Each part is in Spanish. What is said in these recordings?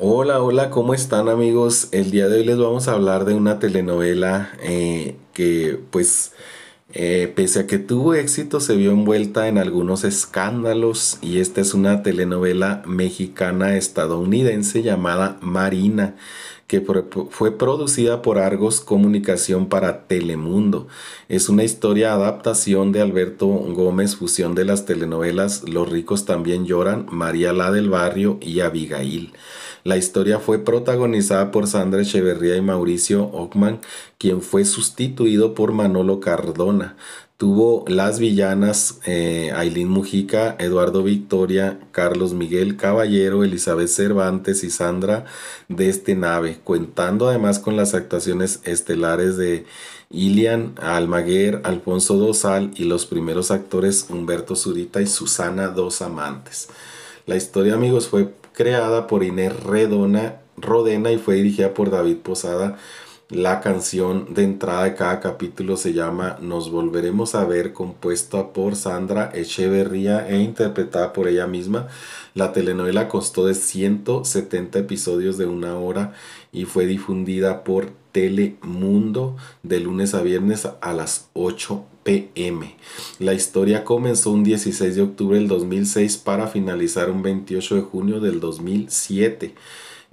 Hola, hola, ¿cómo están amigos? El día de hoy les vamos a hablar de una telenovela eh, que pues eh, pese a que tuvo éxito se vio envuelta en algunos escándalos y esta es una telenovela mexicana estadounidense llamada Marina fue producida por Argos Comunicación para Telemundo. Es una historia adaptación de Alberto Gómez, fusión de las telenovelas Los ricos también lloran, María la del barrio y Abigail. La historia fue protagonizada por Sandra Echeverría y Mauricio Ockman, quien fue sustituido por Manolo Cardona tuvo las villanas eh, Mujica, Eduardo Victoria, Carlos Miguel Caballero, Elizabeth Cervantes y Sandra de este nave, contando además con las actuaciones estelares de Ilian Almaguer, Alfonso Dosal y los primeros actores Humberto Zurita y Susana Dos Amantes. La historia, amigos, fue creada por Inés Redona, Rodena y fue dirigida por David Posada la canción de entrada de cada capítulo se llama Nos Volveremos a Ver, compuesta por Sandra Echeverría e interpretada por ella misma. La telenovela constó de 170 episodios de una hora y fue difundida por Telemundo de lunes a viernes a las 8 pm. La historia comenzó un 16 de octubre del 2006 para finalizar un 28 de junio del 2007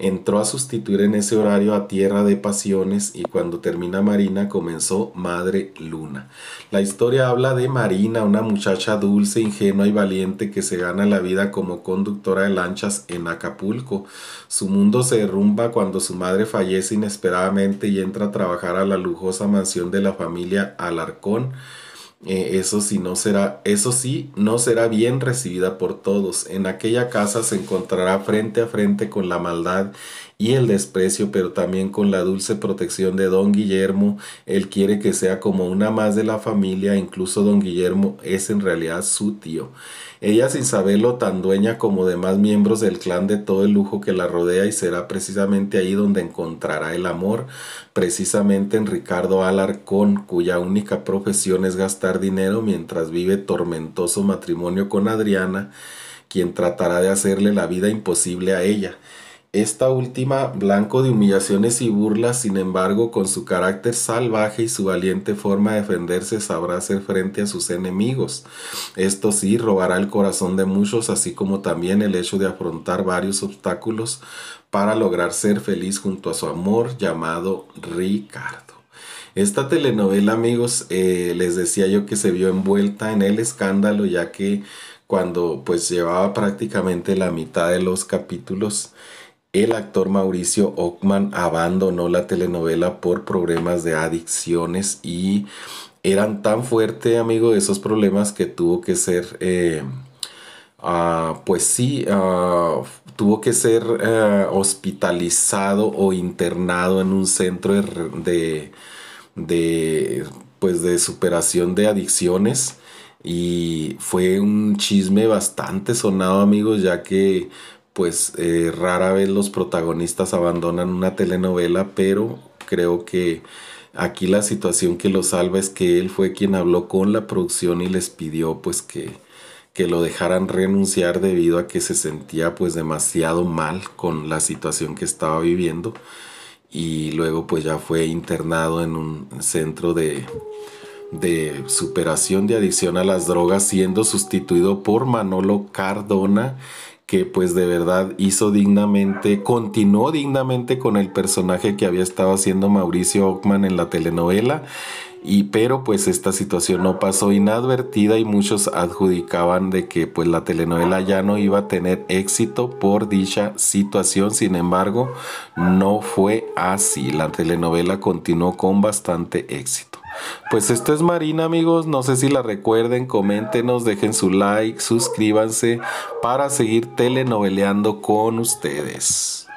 entró a sustituir en ese horario a Tierra de Pasiones y cuando termina Marina comenzó Madre Luna. La historia habla de Marina, una muchacha dulce, ingenua y valiente que se gana la vida como conductora de lanchas en Acapulco. Su mundo se derrumba cuando su madre fallece inesperadamente y entra a trabajar a la lujosa mansión de la familia Alarcón eh, eso, sí no será, eso sí no será bien recibida por todos. En aquella casa se encontrará frente a frente con la maldad y el desprecio, pero también con la dulce protección de don Guillermo. Él quiere que sea como una más de la familia, incluso don Guillermo es en realidad su tío. Ella sin saberlo tan dueña como demás miembros del clan de todo el lujo que la rodea y será precisamente ahí donde encontrará el amor, precisamente en Ricardo Alarcón, cuya única profesión es gastar dinero mientras vive tormentoso matrimonio con Adriana, quien tratará de hacerle la vida imposible a ella. Esta última, blanco de humillaciones y burlas, sin embargo, con su carácter salvaje y su valiente forma de defenderse, sabrá hacer frente a sus enemigos. Esto sí, robará el corazón de muchos, así como también el hecho de afrontar varios obstáculos para lograr ser feliz junto a su amor llamado Ricardo. Esta telenovela, amigos, eh, les decía yo que se vio envuelta en el escándalo, ya que cuando pues llevaba prácticamente la mitad de los capítulos, el actor Mauricio Ockman abandonó la telenovela por problemas de adicciones y eran tan fuertes, amigo, esos problemas que tuvo que ser, eh, ah, pues sí, ah, tuvo que ser eh, hospitalizado o internado en un centro de, de, pues de superación de adicciones. Y fue un chisme bastante sonado, amigos, ya que pues eh, rara vez los protagonistas abandonan una telenovela, pero creo que aquí la situación que lo salva es que él fue quien habló con la producción y les pidió pues que, lo dejaran renunciar debido a que se sentía pues demasiado mal con la situación que estaba viviendo y luego pues ya fue internado en un centro de superación de adicción a las drogas siendo sustituido por Manolo Cardona que pues de verdad hizo dignamente, continuó dignamente con el personaje que había estado haciendo Mauricio Ockman en la telenovela. Y pero pues esta situación no pasó inadvertida y muchos adjudicaban de que pues la telenovela ya no iba a tener éxito por dicha situación. Sin embargo, no fue así. La telenovela continuó con bastante éxito. Pues esto es Marina, amigos. No sé si la recuerden. Coméntenos, dejen su like, suscríbanse para seguir telenoveleando con ustedes.